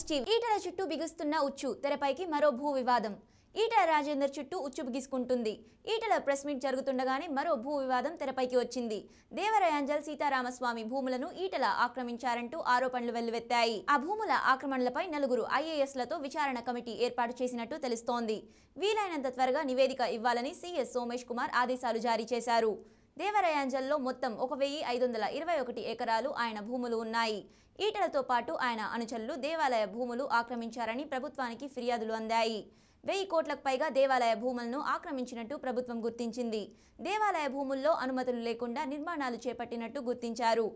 positive Etela చుట్టూ బిగుస్తున్న ఉచ్చు తెరపైకి మరో భూ వివాదం ఈటల రాజేందర్ చుట్టూ ఉచ్చు బిగుసుకుంటుంది ఈటల ప్రెస్ మీట్ జరుగుతుండగానే మరో భూ వివాదం తెరపైకి వచ్చింది దేవరాయాంజల్ సీతారామస్వామి భూములను ఈటల ఆక్రమించారంటూ ఆరోపణలు వెల్లువెత్తాయి ఆ భూముల ఆక్రమణలపై నలుగురు ఐఏఎస్లతో విచారణ కమిటీ ఏర్పాటు చేసినట్టు తెలుస్తోంది వీలైనంత త్వరగా నివేదిక ఇవ్వాలని సీఎస్ సోమేష్ కుమార్ ఆదేశాలు జారీ చేశారు దేవరాయాంజల్లో మొత్తం ఒక వెయ్యి ఐదు వందల ఇరవై ఒకటి ఎకరాలు ఆయన భూములు ఉన్నాయి ఈటలతో పాటు ఆయన అనుచరులు దేవాలయ భూములు ఆక్రమించారని ప్రభుత్వానికి ఫిర్యాదులు అందాయి వెయ్యి కోట్లకు పైగా దేవాలయ భూములను ఆక్రమించినట్టు ప్రభుత్వం గుర్తించింది దేవాలయ భూముల్లో అనుమతులు లేకుండా నిర్మాణాలు చేపట్టినట్టు గుర్తించారు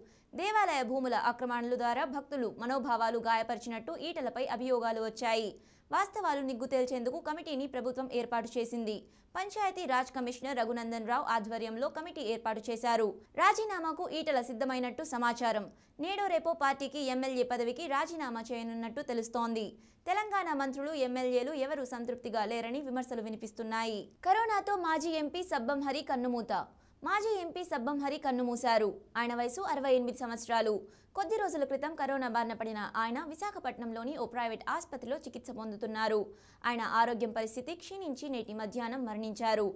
దేవాలయ భూముల ఆక్రమణలు ద్వారా భక్తులు మనోభావాలు గాయపరిచినట్టు ఈటలపై అభియోగాలు వచ్చాయి వాస్తవాలు నిగ్గు తేల్చేందుకు కమిటీని ప్రభుత్వం ఏర్పాటు చేసింది పంచాయతీ రాజ్ కమిషనర్ రఘునందన్ రావు ఆధ్వర్యంలో కమిటీ ఏర్పాటు చేశారు రాజీనామాకు ఈటల సిద్ధమైనట్టు సమాచారం నేడో రేపో పార్టీకి ఎమ్మెల్యే పదవికి రాజీనామా చేయనున్నట్టు తెలుస్తోంది తెలంగాణ మంత్రులు ఎమ్మెల్యేలు ఎవరు సంతృప్తిగా లేరని విమర్శలు వినిపిస్తున్నాయి కరోనాతో మాజీ ఎంపీ సబ్బం హరి కన్నుమూత మాజీ ఎంపీ సబ్బం హరి కన్నుమూశారు ఆయన వయసు అరవై ఎనిమిది సంవత్సరాలు కొద్ది రోజుల క్రితం కరోనా బారిన పడిన ఆయన విశాఖపట్నంలోని ఓ ప్రైవేట్ ఆసుపత్రిలో చికిత్స పొందుతున్నారు ఆయన ఆరోగ్యం పరిస్థితి క్షీణించి నేటి మధ్యాహ్నం మరణించారు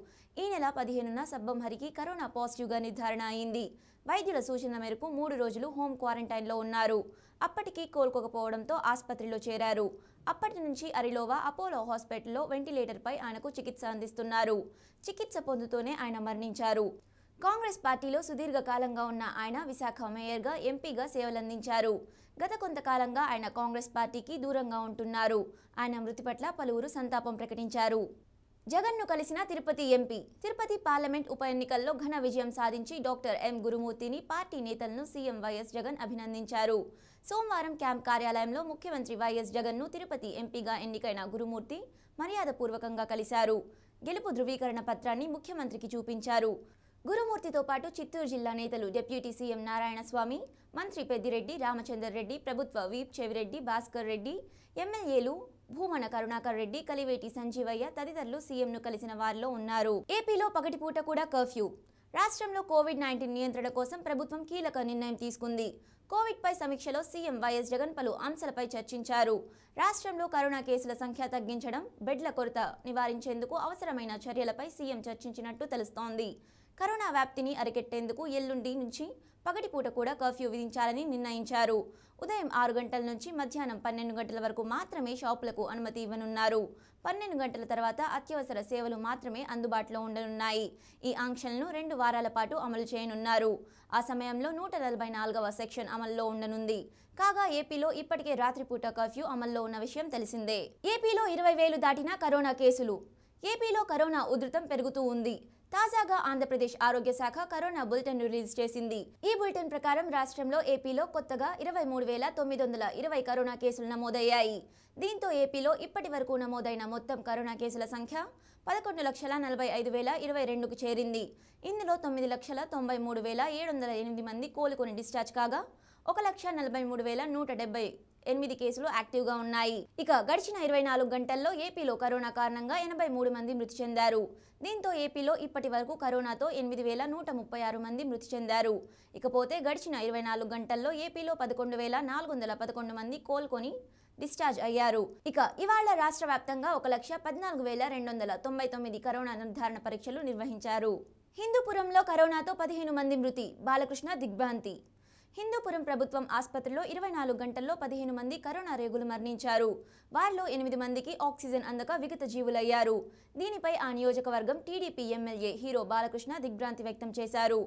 ఈ నెల పదిహేనున సబ్బం హరికి కరోనా పాజిటివ్గా నిర్ధారణ అయింది వైద్యుల సూచన మేరకు మూడు రోజులు హోం క్వారంటైన్లో ఉన్నారు అప్పటికీ కోలుకోకపోవడంతో ఆసుపత్రిలో చేరారు అప్పటి నుంచి అరిలోవా అపోలో హాస్పిటల్లో వెంటిలేటర్పై ఆయనకు చికిత్స అందిస్తున్నారు చికిత్స పొందుతూనే ఆయన మరణించారు కాంగ్రెస్ పార్టీలో సుదీర్ఘకాలంగా ఉన్న ఆయన విశాఖ మేయర్గా ఎంపీగా సేవలందించారు గత కొంతకాలంగా ఆయన కాంగ్రెస్ పార్టీకి దూరంగా ఉంటున్నారు ఆయన మృతి పట్ల పలువురు సంతాపం ప్రకటించారు జగన్ను కలిసిన తిరుపతి ఎంపీ తిరుపతి పార్లమెంట్ ఉప ఎన్నికల్లో ఘన విజయం సాధించి డాక్టర్ ఎం గురుమూర్తిని పార్టీ నేతలను సీఎం వైఎస్ జగన్ అభినందించారు సోమవారం క్యాంప్ కార్యాలయంలో ముఖ్యమంత్రి వైఎస్ జగన్ను తిరుపతి ఎంపీగా ఎన్నికైన గురుమూర్తి మర్యాదపూర్వకంగా కలిశారు గెలుపు ధృవీకరణ పత్రాన్ని ముఖ్యమంత్రికి చూపించారు గురుమూర్తితో పాటు చిత్తూరు జిల్లా నేతలు డిప్యూటీ సీఎం నారాయణస్వామి మంత్రి పెద్దిరెడ్డి రామచందర్ రెడ్డి ప్రభుత్వ వీప్ చెవిరెడ్డి భాస్కర్ రెడ్డి ఎమ్మెల్యేలు భూమన కరుణాకర్ రెడ్డి కలివేటి సంజీవయ్య తదితరులు సీఎంను కలిసిన వారిలో ఉన్నారు ఏపీలో పగటిపూట కూడా కర్ఫ్యూ రాష్ట్రంలో కోవిడ్ నైన్టీన్ నియంత్రణ కోసం ప్రభుత్వం కీలక నిర్ణయం తీసుకుంది కోవిడ్పై సమీక్షలో సీఎం వైఎస్ జగన్ పలు అంశాలపై చర్చించారు రాష్ట్రంలో కరోనా కేసుల సంఖ్య తగ్గించడం బెడ్ల కొరత నివారించేందుకు అవసరమైన చర్యలపై సీఎం చర్చించినట్టు తెలుస్తోంది కరోనా వ్యాప్తిని అరికెట్టేందుకు ఎల్లుండి నుంచి పగటిపూట కూడా కర్ఫ్యూ విధించాలని నిర్ణయించారు ఉదయం ఆరు గంటల నుంచి మధ్యాహ్నం పన్నెండు గంటల వరకు మాత్రమే షాపులకు అనుమతి ఇవ్వనున్నారు పన్నెండు గంటల తర్వాత అత్యవసర సేవలు మాత్రమే అందుబాటులో ఉండనున్నాయి ఈ ఆంక్షలను రెండు వారాల పాటు అమలు చేయనున్నారు ఆ సమయంలో నూట నలభై నాలుగవ సెక్షన్ అమల్లో ఉండనుంది కాగా ఏపీలో ఇప్పటికే రాత్రిపూట కర్ఫ్యూ అమల్లో ఉన్న విషయం తెలిసిందే ఏపీలో ఇరవై వేలు దాటిన కరోనా కేసులు ఏపీలో కరోనా ఉధృతం పెరుగుతూ ఉంది తాజాగా ఆంధ్రప్రదేశ్ ఆరోగ్య శాఖ కరోనా బులెటిన్ రిలీజ్ చేసింది ఈ బులెటిన్ ప్రకారం రాష్ట్రంలో ఏపీలో కొత్తగా ఇరవై మూడు వేల తొమ్మిది వందల ఇరవై కరోనా కేసులు నమోదయ్యాయి దీంతో ఏపీలో ఇప్పటి వరకు నమోదైన మొత్తం కరోనా కేసుల సంఖ్య పదకొండు లక్షల నలభై ఐదు వేల ఇరవై రెండుకు చేరింది ఇందులో తొమ్మిది లక్షల తొంభై మూడు వేల ఏడు వందల ఎనిమిది మంది కోలుకొని డిశ్చార్జ్ కాగా ఒక లక్ష నలభై మూడు వేల నూట డెబ్బై ఎనిమిది కేసులు యాక్టివ్గా ఉన్నాయి ఇక గడిచిన ఇరవై నాలుగు గంటల్లో ఏపీలో కరోనా కారణంగా ఎనభై మూడు మంది మృతి చెందారు దీంతో ఏపీలో ఇప్పటి వరకు కరోనాతో ఎనిమిది వేల నూట ముప్పై ఆరు మంది మృతి చెందారు ఇకపోతే గడిచిన ఇరవై నాలుగు గంటల్లో ఏపీలో పదకొండు వేల నాలుగు వందల పదకొండు మంది కోలుకొని డిశ్చార్జ్ అయ్యారు ఇక ఇవాళ రాష్ట్ర వ్యాప్తంగా ఒక లక్ష పద్నాలుగు వేల రెండు వందల తొంభై తొమ్మిది కరోనా నిర్ధారణ పరీక్షలు నిర్వహించారు హిందూపురంలో కరోనాతో పదిహేను మంది మృతి బాలకృష్ణ దిగ్భ్రాంతి హిందూపురం ప్రభుత్వం ఆసుపత్రిలో ఇరవై నాలుగు గంటల్లో పదిహేను మంది కరోనా రేగులు మరణించారు వారిలో ఎనిమిది మందికి ఆక్సిజన్ అందక విగత జీవులయ్యారు దీనిపై ఆ నియోజకవర్గం టీడీపీ ఎమ్మెల్యే హీరో బాలకృష్ణ దిగ్భ్రాంతి వ్యక్తం చేశారు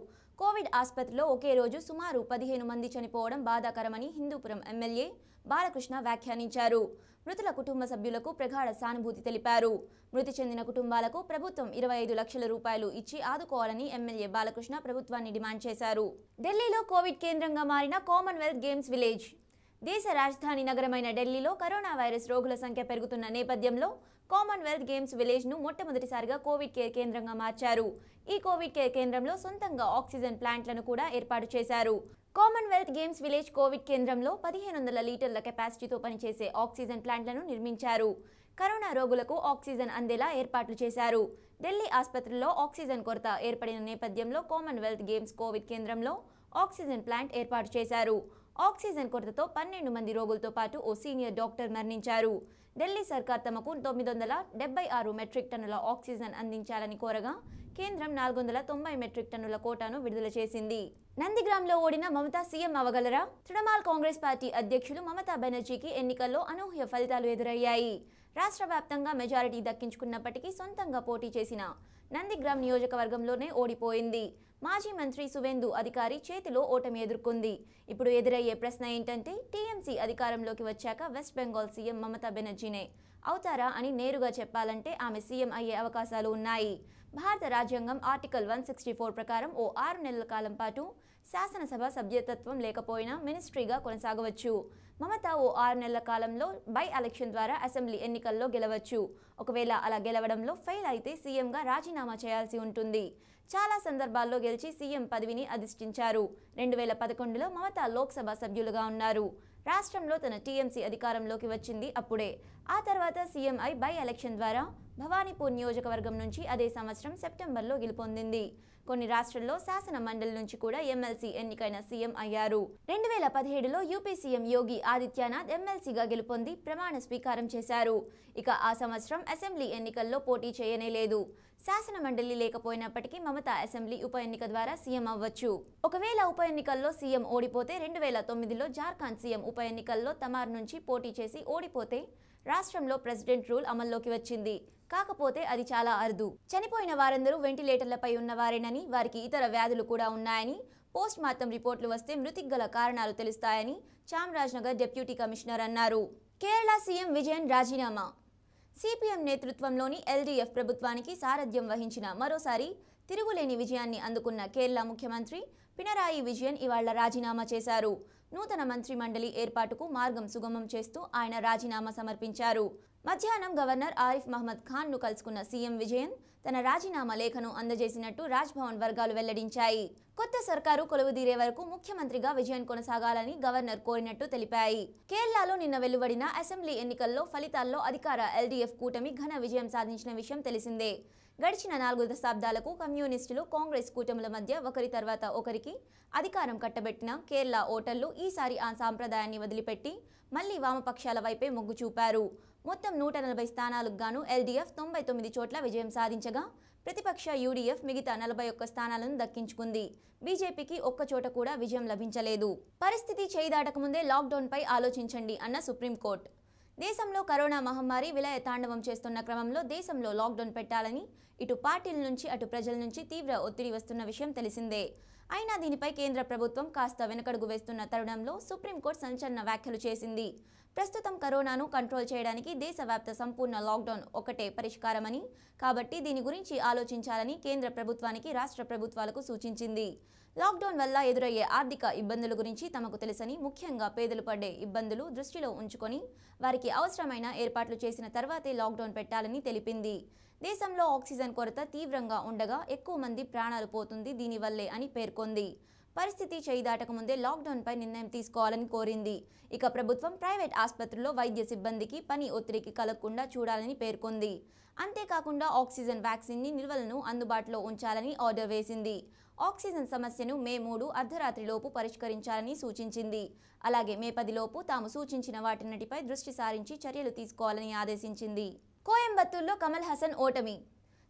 కోవిడ్ ఆసుపత్రిలో ఒకే రోజు సుమారు పదిహేను మంది చనిపోవడం బాధాకరమని హిందూపురం ఎమ్మెల్యే బాలకృష్ణ వ్యాఖ్యానించారు మృతుల కుటుంబ సభ్యులకు ప్రగాఢ సానుభూతి తెలిపారు మృతి చెందిన కుటుంబాలకు ప్రభుత్వం ఇరవై ఐదు లక్షల రూపాయలు ఇచ్చి ఆదుకోవాలని ఎమ్మెల్యే బాలకృష్ణ ప్రభుత్వాన్ని డిమాండ్ చేశారు ఢిల్లీలో కోవిడ్ కేంద్రంగా మారిన కామన్వెల్త్ గేమ్స్ విలేజ్ దేశ రాజధాని నగరమైన ఢిల్లీలో కరోనా వైరస్ రోగుల సంఖ్య పెరుగుతున్న నేపథ్యంలో కామన్వెల్త్ గేమ్స్ విలేజ్ను మొట్టమొదటిసారిగా కోవిడ్ కేర్ కేంద్రంగా మార్చారు ఈ కోవిడ్ కేర్ కేంద్రంలో సొంతంగా ఆక్సిజన్ ప్లాంట్లను కూడా ఏర్పాటు చేశారు కామన్వెల్త్ గేమ్స్ విలేజ్ కోవిడ్ కేంద్రంలో పదిహేను వందల లీటర్ల కెపాసిటీతో పనిచేసే ఆక్సిజన్ ప్లాంట్లను నిర్మించారు కరోనా రోగులకు ఆక్సిజన్ అందేలా ఏర్పాట్లు చేశారు ఢిల్లీ ఆసుపత్రిలో ఆక్సిజన్ కొరత ఏర్పడిన నేపథ్యంలో కామన్వెల్త్ గేమ్స్ కోవిడ్ కేంద్రంలో ఆక్సిజన్ ప్లాంట్ ఏర్పాటు చేశారు ఆక్సిజన్ కొరతతో పన్నెండు మంది రోగులతో పాటు ఓ సీనియర్ డాక్టర్ మరణించారు ఢిల్లీ సర్కార్ తమకు తొమ్మిది వందల డెబ్బై ఆరు మెట్రిక్ టన్నుల ఆక్సిజన్ అందించాలని కోరగా కేంద్రం నాలుగు వందల తొంభై మెట్రిక్ టన్నుల కోటాను విడుదల చేసింది నందిగ్రామ్లో ఓడిన మమతా సీఎం అవగలరా తృణమూల్ కాంగ్రెస్ పార్టీ అధ్యక్షులు మమతా బెనర్జీకి ఎన్నికల్లో అనూహ్య ఫలితాలు ఎదురయ్యాయి రాష్ట్ర వ్యాప్తంగా మెజారిటీ దక్కించుకున్నప్పటికీ సొంతంగా పోటీ చేసిన నందిగ్రామ్ నియోజకవర్గంలోనే ఓడిపోయింది మాజీ మంత్రి సువేందు అధికారి చేతిలో ఓటమి ఎదుర్కొంది ఇప్పుడు ఎదురయ్యే ప్రశ్న ఏంటంటే టీఎంసీ అధికారంలోకి వచ్చాక వెస్ట్ బెంగాల్ సీఎం మమతా బెనర్జీనే అవుతారా అని నేరుగా చెప్పాలంటే ఆమె సీఎం అయ్యే అవకాశాలు ఉన్నాయి భారత రాజ్యాంగం ఆర్టికల్ వన్ సిక్స్టీ ఫోర్ ప్రకారం ఓ ఆరు నెలల కాలం పాటు శాసనసభ సభ్యతత్వం లేకపోయినా మినిస్ట్రీగా కొనసాగవచ్చు మమత ఓ ఆరు నెలల కాలంలో బై ఎలక్షన్ ద్వారా అసెంబ్లీ ఎన్నికల్లో గెలవచ్చు ఒకవేళ అలా గెలవడంలో ఫెయిల్ అయితే సీఎంగా రాజీనామా చేయాల్సి ఉంటుంది చాలా సందర్భాల్లో గెలిచి సీఎం పదవిని అధిష్ఠించారు రెండు వేల పదకొండులో మమత లోక్సభ సభ్యులుగా ఉన్నారు రాష్ట్రంలో తన టీఎంసీ అధికారంలోకి వచ్చింది అప్పుడే ఆ తర్వాత సీఎంఐ బై ఎలక్షన్ ద్వారా భవానీపూర్ నియోజకవర్గం నుంచి అదే సంవత్సరం సెప్టెంబర్లో గెలుపొందింది కొన్ని రాష్ట్రాల్లో శాసన మండలి నుంచి కూడా ఎమ్మెల్సీ ఎన్నికైన సీఎం అయ్యారు రెండు వేల పదిహేడులో యూపీ సీఎం యోగి ఆదిత్యనాథ్ ఎమ్మెల్సీగా గెలుపొంది ప్రమాణ స్వీకారం చేశారు ఇక ఆ సంవత్సరం అసెంబ్లీ ఎన్నికల్లో పోటీ చేయనేలేదు శాసన మండలి లేకపోయినప్పటికీ మమతా అసెంబ్లీ ఉప ఎన్నిక ద్వారా సీఎం అవ్వచ్చు ఒకవేళ ఉప ఎన్నికల్లో సీఎం ఓడిపోతే రెండు వేల తొమ్మిదిలో జార్ఖండ్ సీఎం ఉప ఎన్నికల్లో తమార్ నుంచి పోటీ చేసి ఓడిపోతే రాష్ట్రంలో ప్రెసిడెంట్ రూల్ అమల్లోకి వచ్చింది కాకపోతే అది చాలా అరుదు చనిపోయిన వారందరూ వెంటిలేటర్లపై ఉన్నవారేనని వారికి ఇతర వ్యాధులు కూడా ఉన్నాయని పోస్ట్ మార్టం రిపోర్టులు వస్తే మృతి గల కారణాలు తెలుస్తాయని చామరాజ్నగర్ డిప్యూటీ కమిషనర్ అన్నారు కేరళ సీఎం విజయన్ రాజీనామా సిపిఎం నేతృత్వంలోని ఎల్డీఎఫ్ ప్రభుత్వానికి సారథ్యం వహించిన మరోసారి తిరుగులేని విజయాన్ని అందుకున్న కేరళ ముఖ్యమంత్రి పినరాయి విజయన్ ఇవాళ్ల రాజీనామా చేశారు నూతన మంత్రి మండలి ఏర్పాటుకు మార్గం సుగమం చేస్తూ ఆయన రాజీనామా సమర్పించారు మధ్యాహ్నం గవర్నర్ ఆరిఫ్ మహ్మద్ ను కలుసుకున్న సీఎం విజయన్ తన రాజీనామా లేఖను అందజేసినట్టు రాజ్భవన్ వర్గాలు వెల్లడించాయి కొత్త సర్కారు కొలువు తీరే వరకు ముఖ్యమంత్రిగా విజయన్ కొనసాగాలని గవర్నర్ కోరినట్టు తెలిపాయి కేరళలో నిన్న వెలువడిన అసెంబ్లీ ఎన్నికల్లో ఫలితాల్లో అధికార ఎల్డీఎఫ్ కూటమి ఘన విజయం సాధించిన విషయం తెలిసిందే గడిచిన నాలుగు దశాబ్దాలకు కమ్యూనిస్టులు కాంగ్రెస్ కూటముల మధ్య ఒకరి తర్వాత ఒకరికి అధికారం కట్టబెట్టిన కేరళ ఓటర్లు ఈసారి ఆ సాంప్రదాయాన్ని వదిలిపెట్టి మళ్లీ వామపక్షాల వైపే మొగ్గు చూపారు మొత్తం నూట నలభై స్థానాలకు గాను ఎల్డీఎఫ్ తొంభై తొమ్మిది చోట్ల విజయం సాధించగా ప్రతిపక్ష యూడీఎఫ్ మిగతా నలభై ఒక్క స్థానాలను దక్కించుకుంది బీజేపీకి ఒక్క చోట కూడా విజయం లభించలేదు పరిస్థితి చేయిదాటకముందే లాక్డౌన్పై ఆలోచించండి అన్న సుప్రీంకోర్టు దేశంలో కరోనా మహమ్మారి విలయ తాండవం చేస్తున్న క్రమంలో దేశంలో లాక్డౌన్ పెట్టాలని ఇటు పార్టీల నుంచి అటు ప్రజల నుంచి తీవ్ర ఒత్తిడి వస్తున్న విషయం తెలిసిందే అయినా దీనిపై కేంద్ర ప్రభుత్వం కాస్త వెనకడుగు వేస్తున్న తరుణంలో సుప్రీంకోర్టు సంచలన వ్యాఖ్యలు చేసింది ప్రస్తుతం కరోనాను కంట్రోల్ చేయడానికి దేశవ్యాప్త సంపూర్ణ లాక్డౌన్ ఒకటే పరిష్కారమని కాబట్టి దీని గురించి ఆలోచించాలని కేంద్ర ప్రభుత్వానికి రాష్ట్ర ప్రభుత్వాలకు సూచించింది లాక్డౌన్ వల్ల ఎదురయ్యే ఆర్థిక ఇబ్బందుల గురించి తమకు తెలుసని ముఖ్యంగా పేదలు పడే ఇబ్బందులు దృష్టిలో ఉంచుకొని వారికి అవసరమైన ఏర్పాట్లు చేసిన తర్వాతే లాక్డౌన్ పెట్టాలని తెలిపింది దేశంలో ఆక్సిజన్ కొరత తీవ్రంగా ఉండగా ఎక్కువ మంది ప్రాణాలు పోతుంది దీనివల్లే అని పేర్కొంది పరిస్థితి చేయి దాటకముందే లాక్డౌన్పై నిర్ణయం తీసుకోవాలని కోరింది ఇక ప్రభుత్వం ప్రైవేట్ ఆసుపత్రుల్లో వైద్య సిబ్బందికి పని ఒత్తిడికి కలగకుండా చూడాలని పేర్కొంది అంతేకాకుండా ఆక్సిజన్ వ్యాక్సిన్ని నిల్వలను అందుబాటులో ఉంచాలని ఆర్డర్ వేసింది ఆక్సిజన్ సమస్యను మే మూడు అర్ధరాత్రిలోపు పరిష్కరించాలని సూచించింది అలాగే మే పదిలోపు తాము సూచించిన వాటినటిపై దృష్టి సారించి చర్యలు తీసుకోవాలని ఆదేశించింది కోయంబత్తూర్లో కమల్ హసన్ ఓటమి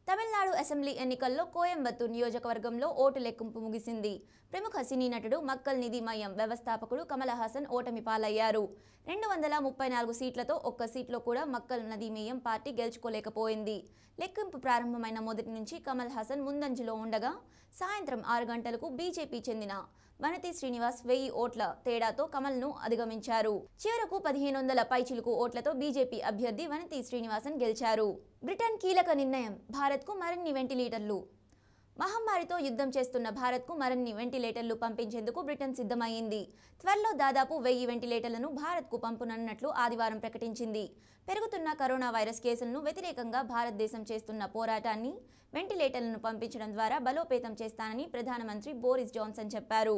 తమిళనాడు అసెంబ్లీ ఎన్నికల్లో కోయంబత్తూర్ నియోజకవర్గంలో ఓటు లెక్కింపు ముగిసింది ప్రముఖ సినీ నటుడు మక్కల్ మయం వ్యవస్థాపకుడు కమల్ హాసన్ ఓటమి పాలయ్యారు రెండు వందల ముప్పై నాలుగు సీట్లతో ఒక్క సీట్లో కూడా మక్కల్ నదీమేయం పార్టీ గెలుచుకోలేకపోయింది లెక్కింపు ప్రారంభమైన మొదటి నుంచి కమల్ హాసన్ ముందంజలో ఉండగా సాయంత్రం ఆరు గంటలకు బీజేపీ చెందిన వనతి శ్రీనివాస్ వెయ్యి ఓట్ల తేడాతో కమల్ను అధిగమించారు చివరకు పదిహేను వందల చిలుకు ఓట్లతో బీజేపీ అభ్యర్థి వనతి శ్రీనివాసన్ గెలిచారు బ్రిటన్ కీలక నిర్ణయం భారత్కు మరిన్ని వెంటిలేటర్లు మహమ్మారితో యుద్ధం చేస్తున్న భారత్కు మరిన్ని వెంటిలేటర్లు పంపించేందుకు బ్రిటన్ సిద్ధమైంది త్వరలో దాదాపు వెయ్యి వెంటిలేటర్లను భారత్కు పంపునన్నట్లు ఆదివారం ప్రకటించింది పెరుగుతున్న కరోనా వైరస్ కేసులను వ్యతిరేకంగా భారతదేశం చేస్తున్న పోరాటాన్ని వెంటిలేటర్లను పంపించడం ద్వారా బలోపేతం చేస్తానని ప్రధానమంత్రి బోరిస్ జాన్సన్ చెప్పారు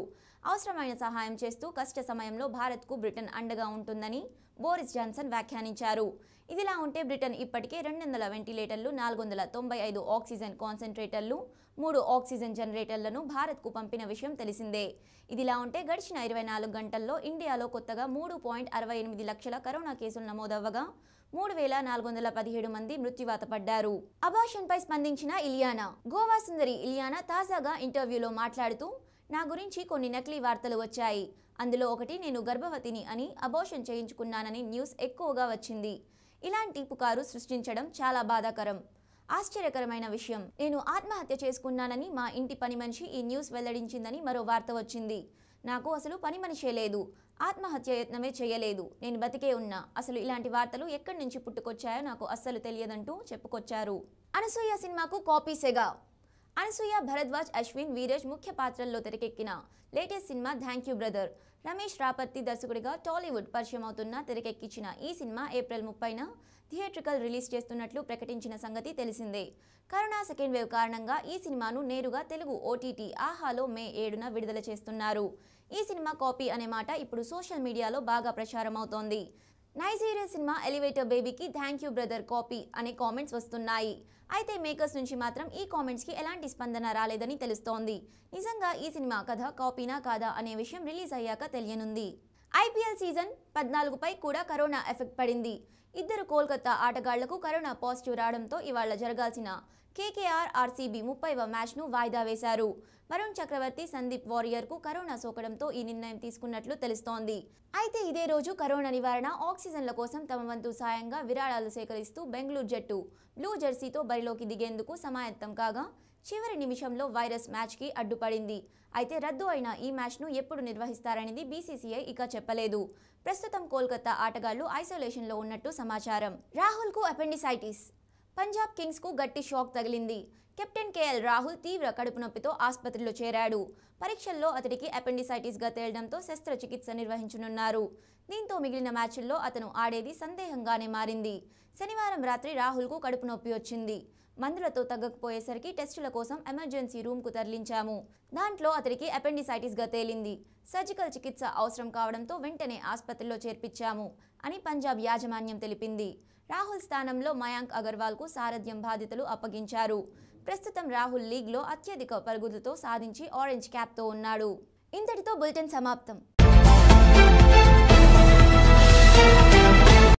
అవసరమైన సహాయం చేస్తూ కష్ట సమయంలో భారత్కు బ్రిటన్ అండగా ఉంటుందని బోరిస్ జాన్సన్ వ్యాఖ్యానించారు ఇదిలా ఉంటే బ్రిటన్ ఇప్పటికే రెండు వందల వెంటిలేటర్లు నాలుగు వందల తొంభై ఐదు ఆక్సిజన్ కాన్సన్ట్రేటర్లు మూడు ఆక్సిజన్ జనరేటర్లను భారత్కు పంపిన విషయం తెలిసిందే ఇదిలా ఉంటే గడిచిన ఇరవై నాలుగు గంటల్లో ఇండియాలో కొత్తగా మూడు పాయింట్ అరవై ఎనిమిది లక్షల కరోనా కేసులు నమోదవ్వగా మూడు వేల నాలుగు వందల పదిహేడు మంది మృత్యువాత పడ్డారు అభాషణ్పై స్పందించిన ఇలియానా గోవా సుందరి ఇలియానా తాజాగా ఇంటర్వ్యూలో మాట్లాడుతూ నా గురించి కొన్ని నకిలీ వార్తలు వచ్చాయి అందులో ఒకటి నేను గర్భవతిని అని అబోషన్ చేయించుకున్నానని న్యూస్ ఎక్కువగా వచ్చింది ఇలాంటి పుకారు సృష్టించడం చాలా బాధాకరం ఆశ్చర్యకరమైన విషయం నేను ఆత్మహత్య చేసుకున్నానని మా ఇంటి పని మనిషి ఈ న్యూస్ వెల్లడించిందని మరో వార్త వచ్చింది నాకు అసలు పని మనిషే లేదు ఆత్మహత్య యత్నమే చేయలేదు నేను బతికే ఉన్నా అసలు ఇలాంటి వార్తలు ఎక్కడి నుంచి పుట్టుకొచ్చాయో నాకు అస్సలు తెలియదంటూ చెప్పుకొచ్చారు అనసూయ సినిమాకు కాపీ సెగా అనసూయ భరద్వాజ్ అశ్విన్ వీరజ్ ముఖ్య పాత్రల్లో తెరకెక్కిన లేటెస్ట్ సినిమా thank you brother Ramesh Raparthi దర్శకుడిగా టాలీవుడ్ పరిచయం అవుతున్న తెరకెక్కించిన ఈ సినిమా ఏప్రిల్ ముప్పైన థియేట్రికల్ రిలీజ్ చేస్తున్నట్లు ప్రకటించిన సంగతి తెలిసిందే కరోనా సెకండ్ వేవ్ కారణంగా ఈ సినిమాను నేరుగా తెలుగు ఓటీటీ ఆహాలో మే ఏడున విడుదల చేస్తున్నారు ఈ సినిమా కాపీ అనే మాట ఇప్పుడు సోషల్ మీడియాలో బాగా ప్రచారం అవుతోంది నైజీరియా సినిమా ఎలివేటర్ బేబీకి థ్యాంక్ యూ బ్రదర్ కాపీ అనే కామెంట్స్ వస్తున్నాయి అయితే మేకర్స్ నుంచి మాత్రం ఈ కామెంట్స్కి ఎలాంటి స్పందన రాలేదని తెలుస్తోంది నిజంగా ఈ సినిమా కథ కాపీనా కాదా అనే విషయం రిలీజ్ అయ్యాక తెలియనుంది ఐపీఎల్ సీజన్ పద్నాలుగుపై కూడా కరోనా ఎఫెక్ట్ పడింది ఇద్దరు కోల్కతా ఆటగాళ్లకు కరోనా పాజిటివ్ రావడంతో ఇవాళ జరగాల్సిన కేకేఆర్ ఆర్సీబీ ముప్పైవ మ్యాచ్ను వాయిదా వేశారు వరుణ్ చక్రవర్తి సందీప్ వారియర్కు కరోనా సోకడంతో ఈ నిర్ణయం తీసుకున్నట్లు తెలుస్తోంది అయితే ఇదే రోజు కరోనా నివారణ ఆక్సిజన్ల కోసం తమ వంతు సాయంగా విరాళాలు సేకరిస్తూ బెంగళూరు జట్టు బ్లూ జెర్సీతో బరిలోకి దిగేందుకు సమాయత్తం కాగా చివరి నిమిషంలో వైరస్ మ్యాచ్కి అడ్డుపడింది అయితే రద్దు అయిన ఈ మ్యాచ్ను ఎప్పుడు నిర్వహిస్తారనేది బీసీసీఐ ఇక చెప్పలేదు ప్రస్తుతం కోల్కతా ఆటగాళ్లు ఐసోలేషన్లో ఉన్నట్టు సమాచారం రాహుల్కు అపెండిసైటిస్ పంజాబ్ కింగ్స్కు గట్టి షాక్ తగిలింది కెప్టెన్ కేఎల్ రాహుల్ తీవ్ర కడుపు నొప్పితో ఆసుపత్రిలో చేరాడు పరీక్షల్లో అతడికి అపెండిసైటిస్గా తేలడంతో శస్త్రచికిత్స నిర్వహించనున్నారు దీంతో మిగిలిన మ్యాచ్ల్లో అతను ఆడేది సందేహంగానే మారింది శనివారం రాత్రి రాహుల్కు కడుపు నొప్పి వచ్చింది మందులతో తగ్గకపోయేసరికి టెస్టుల కోసం ఎమర్జెన్సీ రూమ్కు తరలించాము దాంట్లో అతడికి అపెండిసైటిస్గా తేలింది సర్జికల్ చికిత్స అవసరం కావడంతో వెంటనే ఆసుపత్రిలో చేర్పించాము అని పంజాబ్ యాజమాన్యం తెలిపింది రాహుల్ స్థానంలో మయాంక్ అగర్వాల్కు సారథ్యం బాధ్యతలు అప్పగించారు ప్రస్తుతం రాహుల్ లీగ్లో అత్యధిక పరుగులతో సాధించి ఆరెంజ్ క్యాప్తో ఉన్నాడు ఇంతటితో బులెటిన్ సమాప్తం